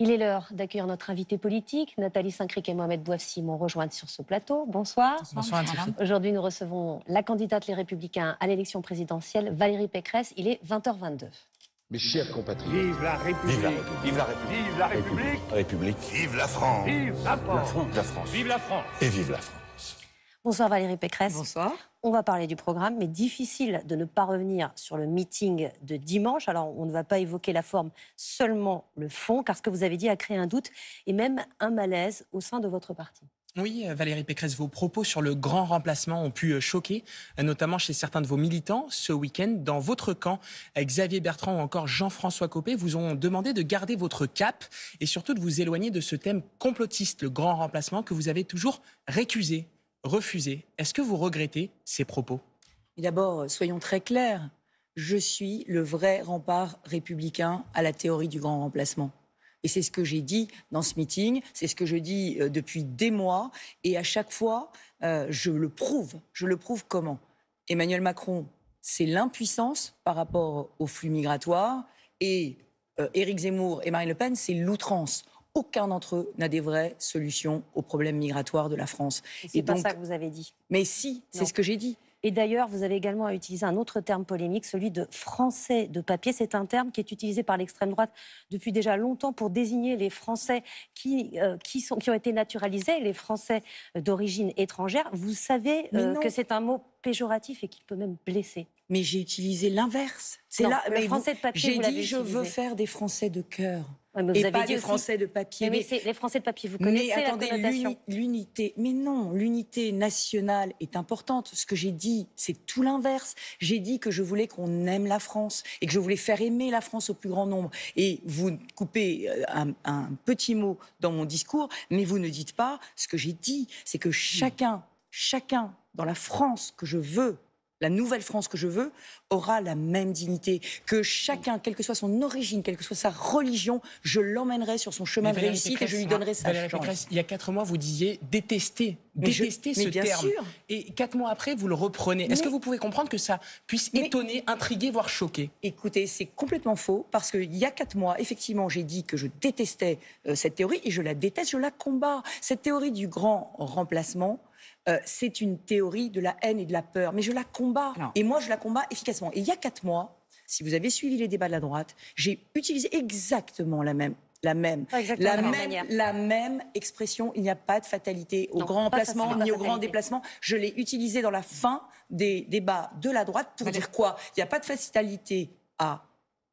Il est l'heure d'accueillir notre invité politique. Nathalie Saint-Cric et Mohamed Bouafsi m'ont rejointe sur ce plateau. Bonsoir. Bonsoir, Aujourd'hui, nous recevons la candidate Les Républicains à l'élection présidentielle, Valérie Pécresse. Il est 20h22. Mes chers compatriotes. Vive la République. Vive la République. Vive la République. République. France. Vive la France. la France. Vive la France. Et vive la France. Bonsoir Valérie Pécresse. Bonsoir. On va parler du programme, mais difficile de ne pas revenir sur le meeting de dimanche. Alors, on ne va pas évoquer la forme, seulement le fond, car ce que vous avez dit a créé un doute et même un malaise au sein de votre parti. Oui, Valérie Pécresse, vos propos sur le grand remplacement ont pu euh, choquer, euh, notamment chez certains de vos militants ce week-end. Dans votre camp, Xavier Bertrand ou encore Jean-François Copé vous ont demandé de garder votre cap et surtout de vous éloigner de ce thème complotiste, le grand remplacement que vous avez toujours récusé refusé. Est-ce que vous regrettez ces propos D'abord, euh, soyons très clairs. Je suis le vrai rempart républicain à la théorie du grand remplacement. Et c'est ce que j'ai dit dans ce meeting, c'est ce que je dis euh, depuis des mois, et à chaque fois, euh, je le prouve. Je le prouve comment Emmanuel Macron, c'est l'impuissance par rapport aux flux migratoires, et Éric Zemmour et Marine Le Pen, c'est l'outrance aucun d'entre eux n'a des vraies solutions aux problèmes migratoires de la France. C'est pas ça que vous avez dit. Mais si, c'est ce que j'ai dit. Et d'ailleurs, vous avez également utilisé un autre terme polémique, celui de Français de papier. C'est un terme qui est utilisé par l'extrême droite depuis déjà longtemps pour désigner les Français qui, euh, qui, sont, qui ont été naturalisés, les Français d'origine étrangère. Vous savez euh, que c'est un mot péjoratif et qu'il peut même blesser. Mais j'ai utilisé l'inverse. C'est là. français de papier. J'ai dit, je veux faire des Français de cœur vous et pas Français de papier. Mais, les Français de papier, vous connaissez L'unité, mais non, l'unité nationale est importante. Ce que j'ai dit, c'est tout l'inverse. J'ai dit que je voulais qu'on aime la France et que je voulais faire aimer la France au plus grand nombre. Et vous coupez euh, un petit mot dans mon discours, mais vous ne dites pas ce que j'ai dit. C'est que hmm. chacun, chacun dans la France que je veux la nouvelle France que je veux aura la même dignité. Que chacun, quelle que soit son origine, quelle que soit sa religion, je l'emmènerai sur son chemin de réussite et je lui hein, donnerai sa Valérie il y a quatre mois, vous disiez détester, détester ce bien terme. Et quatre mois après, vous le reprenez. Est-ce que vous pouvez comprendre que ça puisse étonner, intriguer, voire choquer Écoutez, c'est complètement faux parce qu'il y a quatre mois, effectivement, j'ai dit que je détestais euh, cette théorie et je la déteste, je la combats. Cette théorie du grand remplacement euh, c'est une théorie de la haine et de la peur. Mais je la combats. Et moi, je la combats efficacement. Et il y a quatre mois, si vous avez suivi les débats de la droite, j'ai utilisé exactement la même la même, la même, expression. Il n'y a pas de fatalité au grand emplacement ni au grand déplacement. Je l'ai utilisée dans la fin des débats de la droite pour dire quoi Il n'y a pas de fatalité à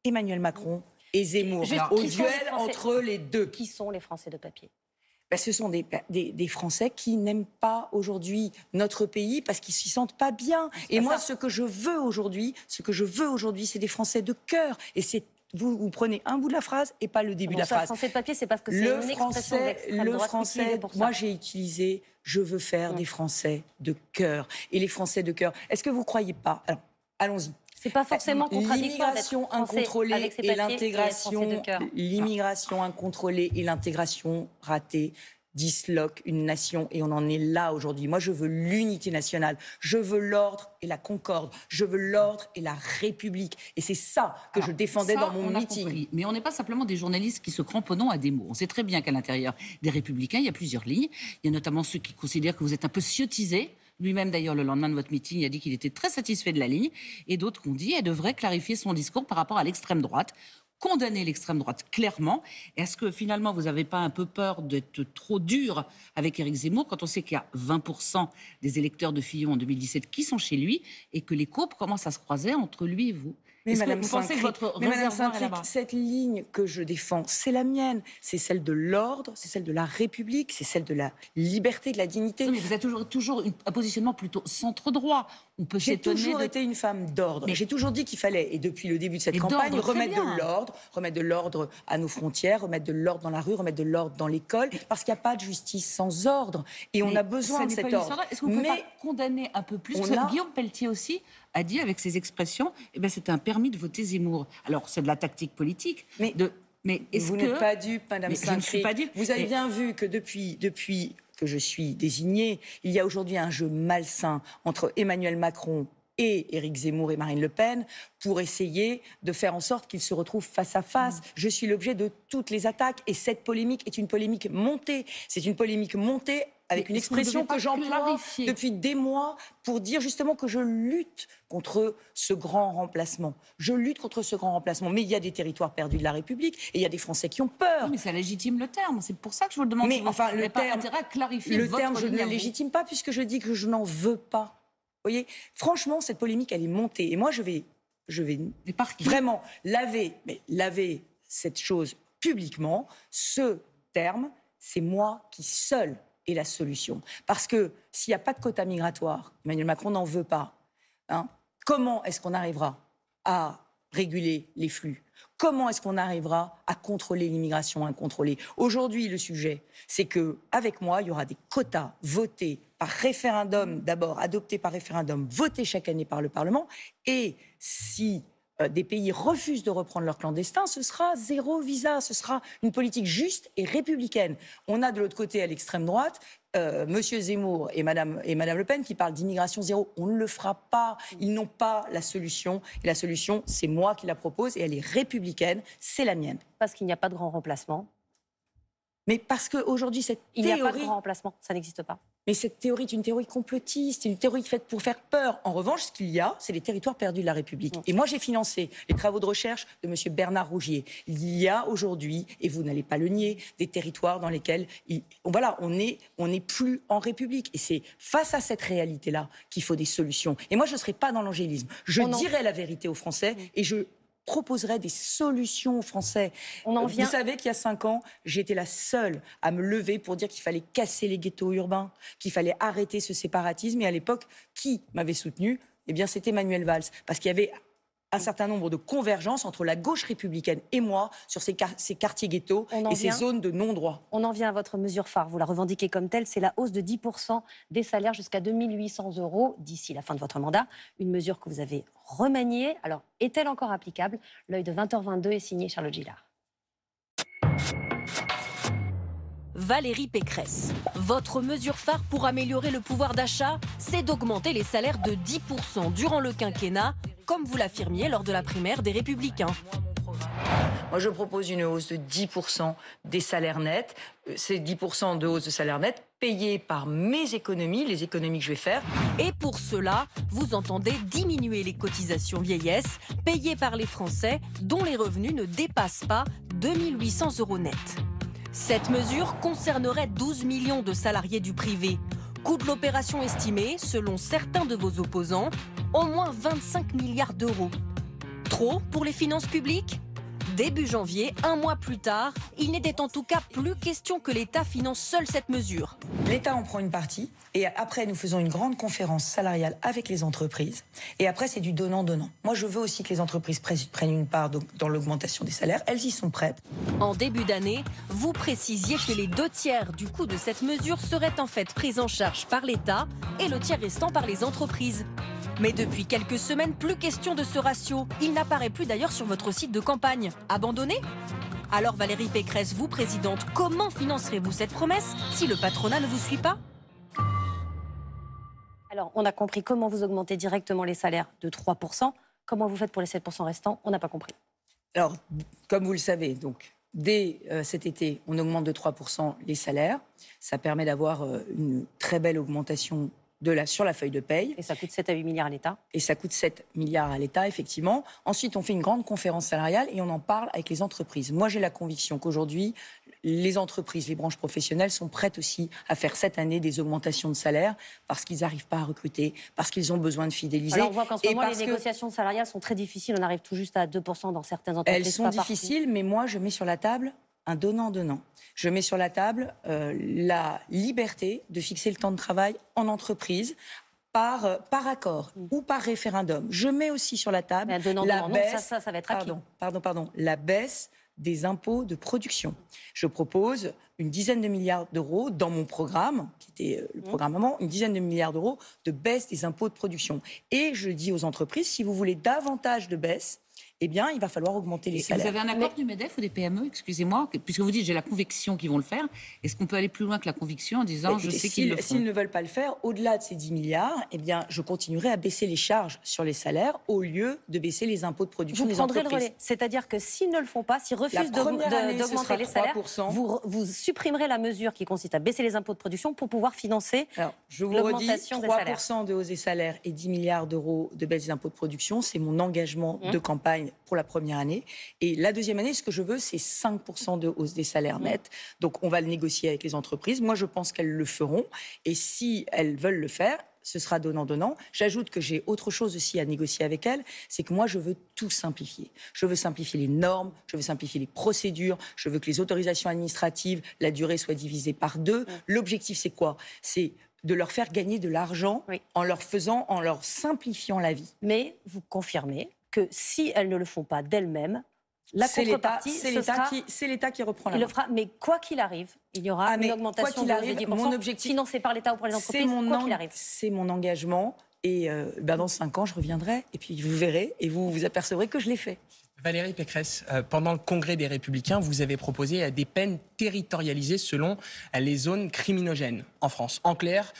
Emmanuel Macron et Zemmour. au duel entre les deux. Qui sont les Français de papier bah, ce sont des, des, Français qui n'aiment pas aujourd'hui notre pays parce qu'ils s'y sentent pas bien. Et moi, ce que je veux aujourd'hui, ce que je veux aujourd'hui, c'est des Français de cœur. Et c'est vous, prenez un bout de la phrase et pas le début ah de la ça, phrase. Français de papier, c'est parce que c'est une expression Le français, pour moi j'ai utilisé je veux faire mm. des Français de cœur. Et les Français de cœur, est-ce que vous croyez pas Alors, allons-y. C'est pas forcément euh, contradictoire L'immigration incontrôlée et l'intégration, l'immigration incontrôlée et l'intégration ratée disloque une nation et on en est là aujourd'hui. Moi, je veux l'unité nationale, je veux l'ordre et la concorde, je veux l'ordre et la République. Et c'est ça que je défendais dans mon meeting. Mais on n'est pas simplement des journalistes qui se cramponnent à des mots. On sait très bien qu'à l'intérieur des Républicains, il y a plusieurs lignes. Il y a notamment ceux qui considèrent que vous êtes un peu sciotisé. Lui-même, d'ailleurs, le lendemain de votre meeting, a dit qu'il était très satisfait de la ligne. Et d'autres ont dit qu'elle devrait clarifier son discours par rapport à l'extrême droite condamner l'extrême droite clairement. Est-ce que finalement, vous n'avez pas un peu peur d'être trop dur avec Éric Zemmour quand on sait qu'il y a 20% des électeurs de Fillon en 2017 qui sont chez lui et que les coupes commencent à se croiser entre lui et vous mais Madame que vous pensez que votre mais Madame cette ligne que je défends, c'est la mienne, c'est celle de l'ordre, c'est celle de la République, c'est celle de la liberté, de la dignité. mais vous avez toujours, toujours un positionnement plutôt centre droit on peut J'ai toujours été une femme d'ordre. J'ai toujours dit qu'il fallait, et depuis le début de cette campagne, remettre de l'ordre, remettre de l'ordre à nos frontières, remettre de l'ordre dans la rue, remettre de l'ordre dans l'école, parce qu'il n'y a pas de justice sans ordre. Et on a besoin de cet ordre. Est-ce qu'on peut condamner un peu plus on a... Guillaume Pelletier aussi a dit avec ses expressions, eh ben, c'est un permis de voter Zemmour. Alors c'est de la tactique politique. Mais de... Mais vous n'êtes pas dupe, Madame saint Vous avez bien vu que depuis, depuis que je suis désigné il y a aujourd'hui un jeu malsain entre Emmanuel Macron et Éric Zemmour et Marine Le Pen pour essayer de faire en sorte qu'ils se retrouvent face à face. Mm. Je suis l'objet de toutes les attaques et cette polémique est une polémique montée. C'est une polémique montée avec une expression que j'emploie depuis des mois pour dire justement que je lutte contre ce grand remplacement. Je lutte contre ce grand remplacement. Mais il y a des territoires perdus de la République et il y a des Français qui ont peur. mais ça légitime le terme. C'est pour ça que je vous le demande. Mais enfin, le terme, le terme, je ne le légitime pas puisque je dis que je n'en veux pas. Vous voyez, franchement, cette polémique, elle est montée. Et moi, je vais, je vais vraiment laver, mais laver cette chose publiquement. Ce terme, c'est moi qui seul est la solution. Parce que s'il n'y a pas de quota migratoire, Emmanuel Macron n'en veut pas. Hein, comment est-ce qu'on arrivera à réguler les flux Comment est-ce qu'on arrivera à contrôler l'immigration incontrôlée Aujourd'hui, le sujet, c'est que avec moi, il y aura des quotas votés par référendum, d'abord adoptés par référendum, votés chaque année par le Parlement. Et si euh, des pays refusent de reprendre leurs clandestins, ce sera zéro visa, ce sera une politique juste et républicaine. On a de l'autre côté à l'extrême droite M. Euh, Monsieur Zemmour et Mme et Madame Le Pen qui parlent d'immigration zéro. On ne le fera pas. Ils n'ont pas la solution. Et la solution, c'est moi qui la propose et elle est républicaine. C'est la mienne. Parce qu'il n'y a pas de grand remplacement. Mais parce qu'aujourd'hui, cette Il n'y a pas de grand remplacement. Ça n'existe pas. Mais cette théorie est une théorie complotiste, une théorie faite pour faire peur. En revanche, ce qu'il y a, c'est les territoires perdus de la République. Et moi, j'ai financé les travaux de recherche de M. Bernard Rougier. Il y a aujourd'hui, et vous n'allez pas le nier, des territoires dans lesquels voilà, on n'est plus en République. Et c'est face à cette réalité-là qu'il faut des solutions. Et moi, je ne serai pas dans l'angélisme. Je oh dirai la vérité aux Français mmh. et je proposerait des solutions aux Français. Euh, vous savez qu'il y a cinq ans, j'étais la seule à me lever pour dire qu'il fallait casser les ghettos urbains, qu'il fallait arrêter ce séparatisme. Et à l'époque, qui m'avait soutenu eh bien, c'était Manuel Valls, parce qu'il y avait un certain nombre de convergences entre la gauche républicaine et moi sur ces, quartiers ghettos et ces zones de non-droit. On en vient à votre mesure phare. Vous la revendiquez comme telle, c'est la hausse de 10% des salaires jusqu'à 2800 euros d'ici la fin de votre mandat. Une mesure que vous avez remaniée. Alors, est-elle encore applicable L'œil de 20h22 est signé Charlotte Gillard. Valérie Pécresse. Votre mesure phare pour améliorer le pouvoir d'achat, c'est d'augmenter les salaires de 10% durant le quinquennat, comme vous l'affirmiez lors de la primaire des Républicains. Moi, je propose une hausse de 10% des salaires nets. Euh, c'est 10% de hausse de salaire net payés par mes économies, les économies que je vais faire. Et pour cela, vous entendez diminuer les cotisations vieillesse payées par les Français dont les revenus ne dépassent pas 2800 euros nets. Cette mesure concernerait 12 millions de salariés du privé. Coût de l'opération estimé, selon certains de vos opposants, au moins 25 milliards d'euros. Trop pour les finances publiques début janvier, un mois plus tard, il n'était en tout cas plus question que l'État finance seul cette mesure. L'État en prend une partie et après nous faisons une grande conférence salariale avec les entreprises et après c'est du donnant-donnant. Moi je veux aussi que les entreprises prennent une part dans l'augmentation des salaires, elles y sont prêtes. En début d'année, vous précisiez que les deux tiers du coût de cette mesure seraient en fait pris en charge par l'État et le tiers restant par les entreprises. Mais depuis quelques semaines, plus question de ce ratio. Il n'apparaît plus d'ailleurs sur votre site de campagne. Abandonné Alors Valérie Pécresse, vous présidente, comment financerez-vous cette promesse si le patronat ne vous suit pas alors, on a compris comment vous augmentez directement les salaires de 3%. Comment vous faites pour les 7% restants On n'a pas compris. Alors, comme vous le savez, donc, dès euh, cet été, on augmente de 3% les salaires. Ça permet d'avoir euh, une très belle augmentation de la, sur la feuille de paye. Et ça coûte 7 à 8 milliards à l'État. Et ça coûte 7 milliards à l'État, effectivement. Ensuite, on fait une grande conférence salariale et on en parle avec les entreprises. Moi, j'ai la conviction qu'aujourd'hui, les entreprises, les branches professionnelles sont prêtes aussi à faire cette année des augmentations de salaire parce qu'ils n'arrivent pas à recruter, parce qu'ils ont besoin de fidéliser. Alors on voit qu'en ce moment, les négociations salariales sont très difficiles. On arrive tout juste à 2% dans certaines entreprises. Elles sont difficiles, mais moi, je mets sur la table un donnant-donnant. Je mets sur la table euh, la liberté de fixer le temps de travail en entreprise par, euh, par accord mm. ou par référendum. Je mets aussi sur la table la baisse, pardon, pardon, la baisse des impôts de production. Je propose une dizaine de milliards d'euros dans mon programme, qui était euh, le mm. programme avant, une dizaine de milliards d'euros de baisse des impôts de production. Et je dis aux entreprises, si vous voulez davantage de baisse, eh bien, il va falloir augmenter les salaires. Vous avez un accord du MEDEF ou des PME, excusez-moi, puisque vous dites j'ai la conviction qu'ils vont le faire. Est-ce qu'on peut aller plus loin que la conviction en disant je sais qu'ils le S'ils ne veulent pas le faire, au-delà de ces 10 milliards, eh bien, je continuerai à baisser les charges sur les salaires au lieu de baisser les impôts de production vous des entreprises. Vous prendrez le relais. C'est-à-dire que s'ils ne le font pas, s'ils refusent d'augmenter les salaires, vous, vous, supprimerez la mesure qui consiste à baisser les impôts de production pour pouvoir financer l'augmentation des salaires. 3% de hausse des salaires et 10 milliards d'euros de baisse des impôts de production, c'est mon engagement mmh. de campagne pour la première année. Et la deuxième année, ce que je veux, c'est 5% de hausse des salaires mmh. nets. Donc on va le négocier avec les entreprises. Moi, je pense qu'elles le feront. Et si elles veulent le faire, ce sera donnant-donnant. J'ajoute que j'ai autre chose aussi à négocier avec elles, c'est que moi, je veux tout simplifier. Je veux simplifier les normes, je veux simplifier les procédures, je veux que les autorisations administratives, la durée soit divisée par deux. Mmh. L'objectif, c'est quoi C'est de leur faire gagner de l'argent en leur faisant, en leur simplifiant la vie. Mais vous confirmez que si elles ne le font pas d'elles-mêmes, la contrepartie, c'est l'État qui, reprend la main. Le fera, mais quoi qu'il arrive, il y aura ah, une augmentation de arrive, mon objectif, financée par l'État ou par les entreprises, mon C'est mon engagement. Et euh, ben dans 5 ans, je reviendrai. Et puis vous verrez et vous vous apercevrez que je l'ai fait. Valérie Pécresse, euh, pendant le congrès des Républicains, vous avez proposé euh, des peines territorialisées selon les zones criminogènes en France. En clair,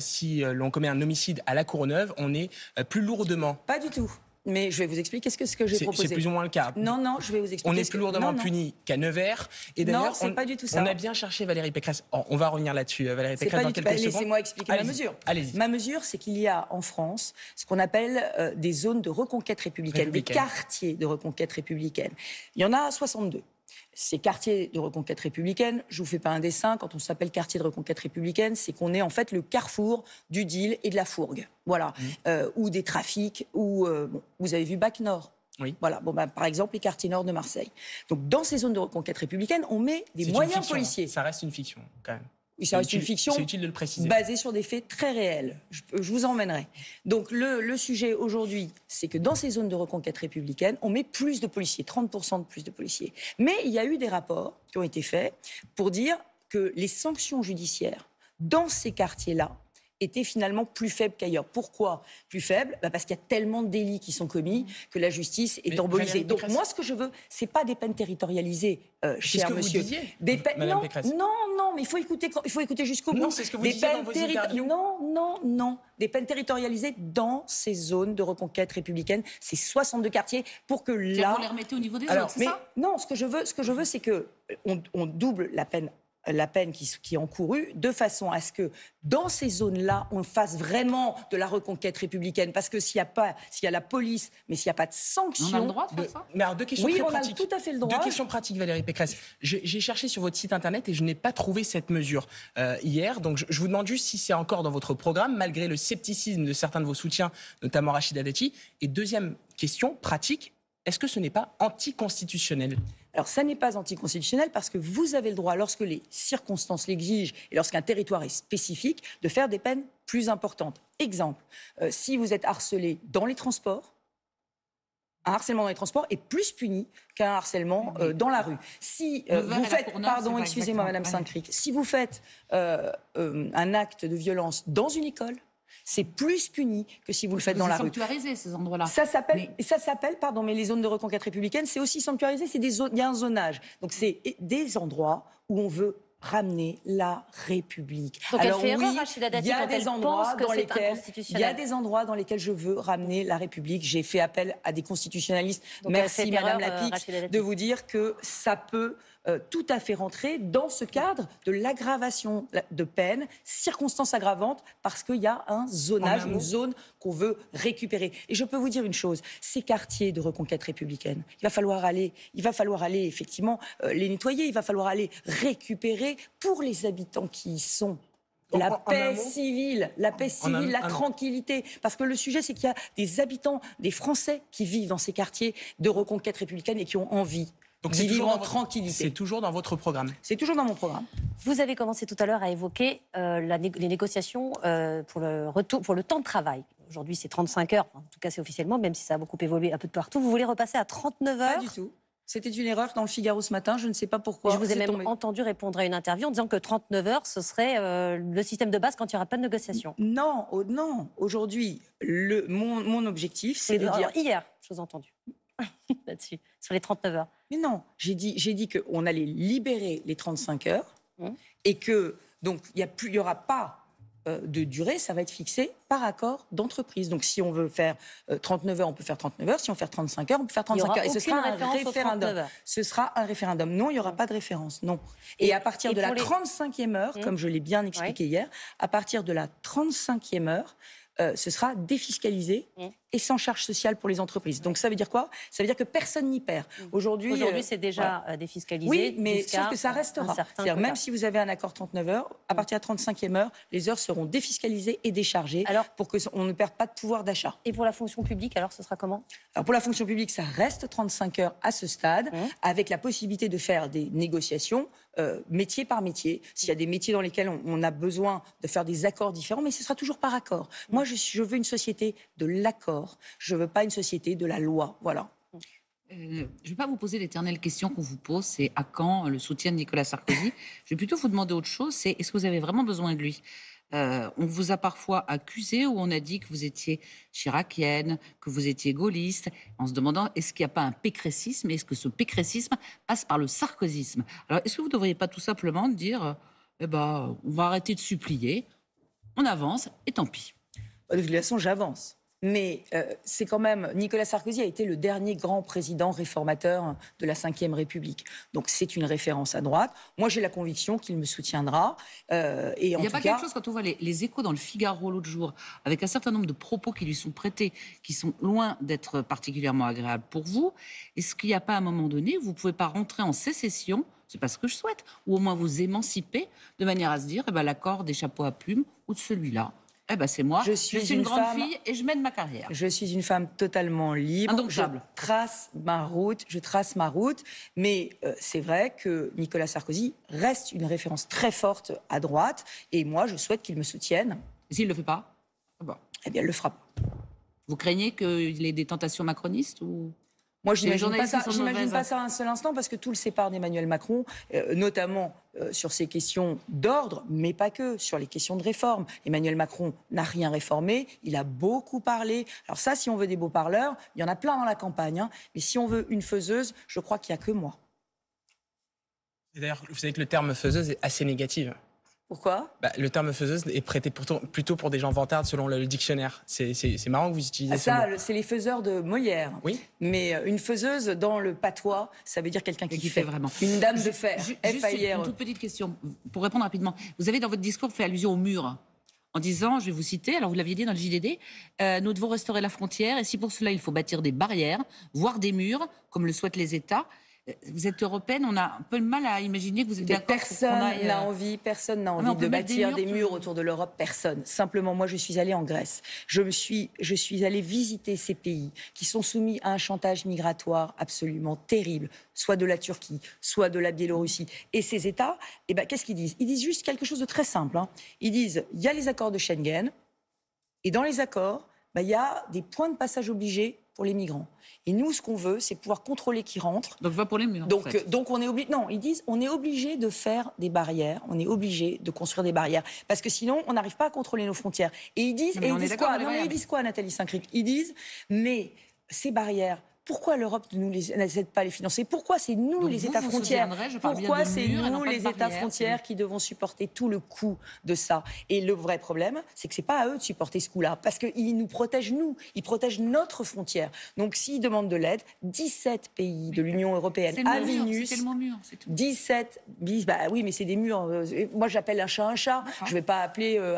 si l'on commet un homicide à la Courneuve, on est plus lourdement. Pas du tout. Mais je vais vous expliquer ce que, j'ai proposé. C'est plus ou moins le cas. Non, non, je vais vous expliquer. On est plus lourdement puni qu'à Nevers. Et d'ailleurs, n'est pas du tout ça. on a bien cherché Valérie Pécresse. Oh, on va revenir là-dessus, euh, Valérie Pécresse, dans quelques bah, secondes. Laissez-moi expliquer ma mesure. Ma mesure, c'est qu'il y a en France ce qu'on appelle euh, des zones de reconquête républicaine, des quartiers de reconquête républicaine. Il y en a 62 ces quartiers de reconquête républicaine, je ne vous fais pas un dessin, quand on s'appelle quartier de reconquête républicaine, c'est qu'on est en fait le carrefour du deal et de la fourgue. Voilà. Mmh. Euh, ou des trafics, ou. Euh, vous avez vu Bac Nord. Oui. Voilà, bon, bah, par exemple, les quartiers nord de Marseille. Donc, dans ces zones de reconquête républicaine, on met des moyens hein. policiers. Ça reste une fiction, quand même une fiction. utile de le préciser. Basée sur des faits très réels. Je, vous emmènerai. Donc, le, le sujet aujourd'hui, c'est que dans ces zones de reconquête républicaine, on met plus de policiers, 30% de plus de policiers. Mais il y a eu des rapports qui ont été faits pour dire que les sanctions judiciaires dans ces quartiers-là était finalement plus faible qu'ailleurs. Pourquoi plus faible bah Parce qu'il y a tellement de délits qui sont commis que la justice est embolisée. Donc moi, ce que je veux, c'est pas des peines territorialisées, euh, chez cher ce monsieur. vous disiez, des non, non, mais il faut écouter, il faut écouter jusqu'au bout. Non, c'est ce que vous disiez dans Non, non, non. Des peines territorialisées dans ces zones de reconquête républicaine, ces 62 quartiers, pour que là. Vous les remettez au niveau des autres, c'est ça Non, ce que je veux, ce que je veux, c'est que euh, on, on double la peine la peine qui, est encourue, de façon à ce que dans ces zones-là, on fasse vraiment de la reconquête républicaine. Parce que s'il y a pas, s'il y a la police, mais s'il n'y a pas de sanctions, on a le droit de ça. Mais deux questions oui, on a tout à fait le droit. Deux questions pratiques, Valérie Pécresse. J'ai cherché sur votre site internet et je n'ai pas trouvé cette mesure euh, hier. Donc, je, je, vous demande juste si c'est encore dans votre programme, malgré le scepticisme de certains de vos soutiens, notamment Rachida Dati. Et deuxième question pratique est-ce que ce n'est pas anticonstitutionnel alors, ça n'est pas anticonstitutionnel parce que vous avez le droit, lorsque les circonstances l'exigent et lorsqu'un territoire est spécifique, de faire des peines plus importantes. Exemple, euh, si vous êtes harcelé dans les transports, un harcèlement dans les transports est plus puni qu'un harcèlement euh, dans la rue. Si euh, vous faites, pardon, excusez-moi, Madame saint si vous faites un acte de violence dans une école, c'est plus puni que si vous le faites dans la rue. C'est sanctuarisé ces endroits-là. Ça s'appelle, ça s'appelle, pardon, mais les zones de reconquête républicaine, c'est aussi sanctuarisé. C'est des il y a un zonage. Donc c'est des endroits où on veut ramener la République. Donc Alors oui, il y a des endroits dans lesquels il y a des endroits dans lesquels je veux ramener la République. J'ai fait appel à des constitutionnalistes. Merci Madame euh, Lapix de vous dire que ça peut euh, tout à fait rentrer dans ce cadre de l'aggravation de peine, circonstance aggravante, parce qu'il y a un zonage, une zone qu'on veut récupérer. Et je peux vous dire une chose, ces quartiers de reconquête républicaine, il va falloir aller, il va falloir aller effectivement euh, les nettoyer, il va falloir aller récupérer pour les habitants qui y sont la paix civile, la paix civile, la tranquillité. Parce que le sujet, c'est qu'il y a des habitants, des Français qui vivent dans ces quartiers de reconquête républicaine et qui ont envie donc c'est toujours en C'est toujours dans votre programme C'est toujours dans mon programme. Vous avez commencé tout à l'heure à évoquer euh, les négociations euh, pour, le retour, pour le temps de travail. Aujourd'hui, c'est 35 heures, en tout cas c'est officiellement, même si ça a beaucoup évolué un peu de partout. Vous voulez repasser à 39 heures Pas du tout. C'était une erreur dans le Figaro ce matin, je ne sais pas pourquoi. Je vous ai même entendu répondre à une interview en disant que 39 heures, ce serait euh, le système de base quand il n'y aura pas de négociation. Non, non. Aujourd'hui, mon, objectif, c'est de dire. hier, j'ai entendu. dessus sur les 39 heures. Mais non, j'ai dit, j'ai dit qu'on allait libérer les 35 heures hum. et que, donc, il n'y aura pas euh, de durée, ça va être fixé par accord d'entreprise. Donc, si on veut faire 39 euh, heures, on peut faire 39 heures. Si on fait 35 heures, on peut faire 35 heures. Et ce sera un référendum. Ce sera un référendum. Non, il n'y aura hum. pas de référence. Non. Et, à partir de la 35e heure, hum. comme je l'ai bien expliqué hier, à partir de la 35e heure, euh, ce sera défiscalisé mmh. et sans charge sociale pour les entreprises. Donc ça veut dire quoi Ça veut dire que personne n'y perd. Mmh. Aujourd'hui, Aujourd'hui euh, c'est déjà euh, défiscalisé. Oui, mais ça restera. même si vous avez un accord 39 heures, à mmh. partir de la 35e heure, les heures seront défiscalisées et déchargées alors, pour qu'on ne perde pas de pouvoir d'achat. Et pour la fonction publique, alors ce sera comment Pour la fonction publique, ça reste 35 heures à ce stade, avec la possibilité de faire des négociations euh, métier par métier. S'il y a des métiers dans lesquels on, a besoin de faire des accords différents, mais ce sera toujours par accord. Mm. Moi, je, veux une société de l'accord. Je ne veux pas une société de la loi. Voilà. Euh, je ne vais pas vous poser l'éternelle question qu'on vous pose, c'est à quand le soutien de Nicolas Sarkozy. je vais plutôt vous demander autre chose, c'est est-ce que vous avez vraiment besoin de lui euh, on vous a parfois accusé ou on a dit que vous étiez chiracienne, que vous étiez gaulliste, en se demandant est-ce qu'il n'y a pas un et Est-ce que ce pécrécisme passe par le sarkozysme Alors, est-ce que vous ne devriez pas tout simplement dire euh, eh ben, on va arrêter de supplier, on avance et tant pis bah, De toute façon, j'avance mais euh, c'est quand même Nicolas Sarkozy a été le dernier grand président réformateur de la Ve République. Donc c'est une référence à droite. Moi j'ai la conviction qu'il me soutiendra. Euh, et Il n'y a pas quelque chose quand on voit les, échos dans le Figaro l'autre jour, avec un certain nombre de propos qui lui sont prêtés, qui sont loin d'être particulièrement agréables pour vous. Est-ce qu'il n'y a pas à un moment donné, vous ne pouvez pas rentrer en sécession? c'est pas ce que je souhaite, ou au moins vous émanciper de manière à se dire, eh ben, l'accord des chapeaux à plumes ou de celui-là, eh ben c'est moi. Je suis, une, grande fille et je mène ma carrière. Je suis une femme totalement libre. Indomptable. Je trace ma route. Je trace ma route. Mais euh, c'est vrai que Nicolas Sarkozy reste une référence très forte à droite. Et moi, je souhaite qu'il me soutienne. S'il ne le fait pas, ah bon. eh bien, le fera pas. Vous craignez qu'il ait des tentations macronistes ou moi, je n'imagine pas, ça, pas un seul instant parce que tout le sépare d'Emmanuel Macron, euh, notamment euh, sur ces questions d'ordre, mais pas que, sur les questions de réforme. Emmanuel Macron n'a rien réformé, il a beaucoup parlé. Alors ça, si on veut des beaux parleurs, il y en a plein dans la campagne, hein. mais si on veut une faiseuse, je crois qu'il n'y a que moi. D'ailleurs, vous savez que le terme faiseuse est assez négatif. Pourquoi bah, Le terme faiseuse est prêté plutôt pour des gens vantards selon le, dictionnaire. C'est marrant que vous ah, utilisez ça. c'est les faiseurs de Molière. Oui. Mais euh, une faiseuse, dans le patois, ça veut dire quelqu'un qui, fait. vraiment. Une dame de fer. E. juste une toute petite question, pour répondre rapidement. Vous avez dans votre discours fait allusion au mur en disant, je vais vous citer, alors vous l'aviez dit dans le JDD, euh, nous devons restaurer la frontière et si pour cela il faut bâtir des barrières, voire des murs, comme le souhaitent les États, euh, vous êtes européenne, on a un peu le mal à imaginer que vous êtes d'accord. Personne n'a euh, envie, personne n'a ah, envie de bâtir des murs, autour de l'Europe, personne. Simplement, moi, je suis allée en Grèce. Je suis, je suis allée visiter ces pays qui sont soumis à un chantage migratoire absolument terrible, soit de la Turquie, soit de la Biélorussie. Et ces États, eh ben, qu'est-ce qu'ils disent Ils disent juste quelque chose de très simple. Hein. Ils disent, il y a les accords de Schengen, et dans les accords, ben, il y a des points de passage obligés pour les migrants. Et nous, ce qu'on veut, c'est pouvoir contrôler qui rentre. Donc va pour les migrants. Donc, donc on est obligé. Non, ils disent on est obligé de faire des barrières. On est obligé de construire des barrières parce que sinon on n'arrive pas à contrôler nos frontières. Et ils disent, et quoi ils disent quoi, Nathalie saint cricq Ils disent mais ces barrières pourquoi l'Europe ne pas les financer Pourquoi c'est nous, les États frontières Pourquoi c'est nous, les États frontières, qui devons supporter tout le coût de ça Et le vrai problème, c'est que c'est pas à eux de supporter ce coût-là, parce qu'ils nous protègent, nous, ils protègent notre frontière. Donc s'ils demandent de l'aide, 17 pays de l'Union européenne à Vilnius, 17, bah oui, mais c'est des murs. Euh, moi, j'appelle un chat un chat, je vais pas appeler euh,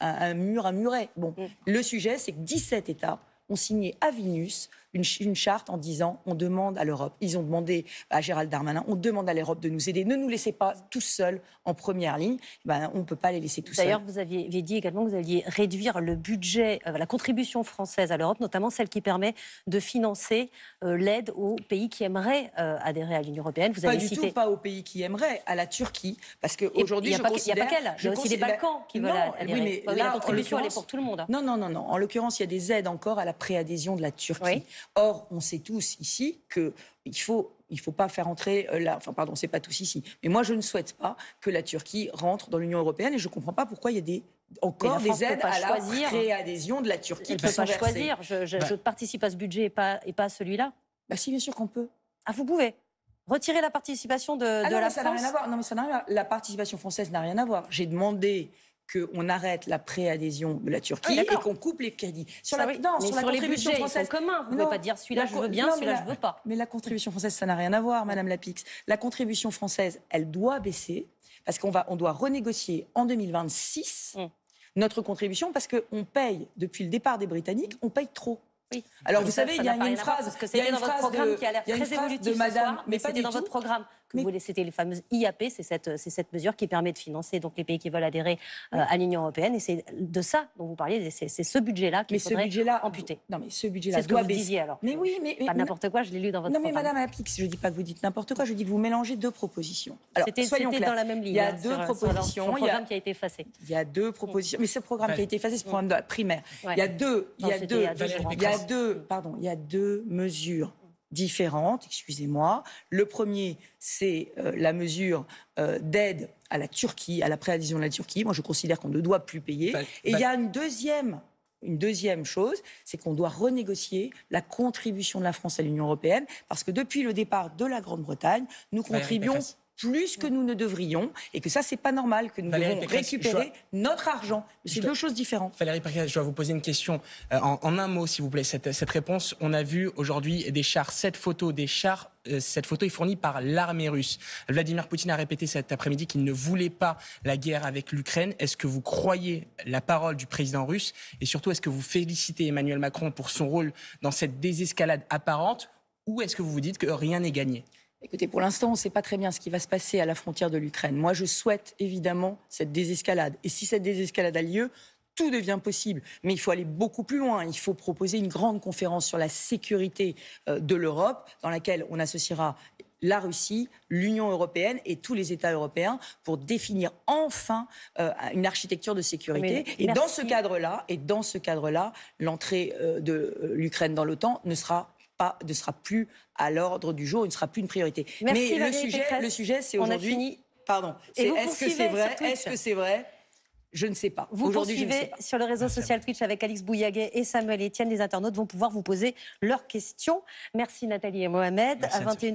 un, mur un muret. Bon, mm. le sujet, c'est que 17 États ont signé à Vilnius une, une charte en disant on demande à l'Europe, ils ont demandé à Gérald Darmanin, on demande à l'Europe de nous aider. Ne nous laissez pas tout seuls en première ligne. Eh ben, on ne peut pas les laisser tout seuls. D'ailleurs, vous aviez dit également que vous alliez réduire le budget, euh, la contribution française à l'Europe, notamment celle qui permet de financer euh, l'aide aux pays qui aimeraient euh, adhérer à l'Union européenne. Vous avez pas du tout, pas aux pays qui aimeraient, à la Turquie, parce qu'aujourd'hui, je Il n'y a pas qu'elle, il y a aussi les Balkans qui veulent adhérer. Oui, mais la contribution, elle est pour tout le monde. Hein. Non, non, non, non. En l'occurrence, il y a des aides encore à la préadhésion de la Turquie. Or, on sait tous ici qu'il faut il ne faut pas faire entrer euh, la. Enfin, pardon, c'est pas tous ici. Mais moi, je ne souhaite pas que la Turquie rentre dans l'Union européenne et je ne comprends pas pourquoi il y a des encore des aides à la réadhésion de la Turquie. Elle peut pas choisir. Je, je, je, participe à ce budget et pas, et pas à celui-là. Bah si, bien sûr qu'on peut. Ah, vous pouvez Retirer la participation de, ah de non, la mais ça France rien à voir. Non, mais ça La participation française n'a rien à voir. J'ai demandé qu'on arrête la préadhésion de la Turquie ah, et qu'on coupe les crédits. Sur ah la, sur, la contribution française, commun. Vous ne pouvez pas dire celui-là je veux bien, celui-là je veux pas. Mais la contribution française, ça n'a rien à voir, Madame Lapix. La contribution française, elle doit baisser parce qu'on va, on doit renégocier en 2026 mm. notre contribution parce qu'on paye depuis le départ des Britanniques, on paye trop. Oui. Alors vous, savez, il y a une phrase, il qui a très phrase de, Madame, mais pas dans votre programme vous voulez, c'était les fameuses IAP, c'est cette, mesure qui permet de financer donc les pays qui veulent adhérer euh, à l'Union européenne. Et c'est de ça dont vous parliez, c'est ce budget-là qui faudrait ce budget -là, amputer. Non, mais ce budget-là. C'est ce que vous disiez alors. Mais oui, mais. Pas n'importe quoi, je l'ai lu dans votre. Non, mais Madame Apix, je ne dis pas que vous dites n'importe quoi, je dis que vous mélangez deux propositions. C'était dans la même ligne. Il y a hein, deux propositions. il y a programme qui a été effacé. Il y a deux propositions. Mais ce programme qui a été effacé, c'est le programme primaire. Il y a deux. a deux. Pardon. Il y a deux mesures différentes, excusez-moi. Le premier, c'est euh, la mesure euh, d'aide à la Turquie, à la préadhésion de la Turquie. Moi, je considère qu'on ne doit plus payer. Bah, Et il y bah a une deuxième une deuxième chose, c'est qu'on doit renégocier la contribution de la France à l'Union européenne, parce que depuis le départ de la Grande-Bretagne, nous bah, contribuons plus que nous ne devrions et que ça, c'est pas normal, que nous Valérie récupérer notre argent. C'est deux choses différentes. Valérie Pécresse, je dois vous poser une question euh, en, un mot, s'il vous plaît. Cette, réponse, on a vu aujourd'hui des chars, cette photo des chars. cette euh, photo est fournie par l'armée russe. Vladimir Poutine a répété cet après-midi qu'il ne voulait pas la guerre avec l'Ukraine. Est-ce que vous croyez la parole du président russe Et surtout, est-ce que vous félicitez Emmanuel Macron pour son rôle dans cette désescalade apparente Ou est-ce que vous vous dites que rien n'est gagné Écoutez, pour l'instant, on ne sait pas très bien ce qui va se passer à la frontière de l'Ukraine. Moi, je souhaite évidemment cette désescalade. Et si cette désescalade a lieu, tout devient possible. Mais il faut aller beaucoup plus loin. Il faut proposer une grande conférence sur la sécurité euh, de l'Europe, dans laquelle on associera la Russie, l'Union européenne et tous les États européens pour définir enfin euh, une architecture de sécurité. et, dans ce cadre-là, et dans ce cadre-là, l'entrée euh, de l'Ukraine dans l'OTAN ne sera pas, ne sera plus à l'ordre du jour, il ne sera plus une priorité. Merci Mais le sujet, le sujet, c'est aujourd'hui. Pardon. Est-ce que c'est vrai Est-ce que c'est vrai je ne sais pas. Vous poursuivez sur le réseau social Twitch avec Alix Bouillaguet et Samuel Etienne. Les internautes vont pouvoir vous poser leurs questions. Merci Nathalie et Mohamed. à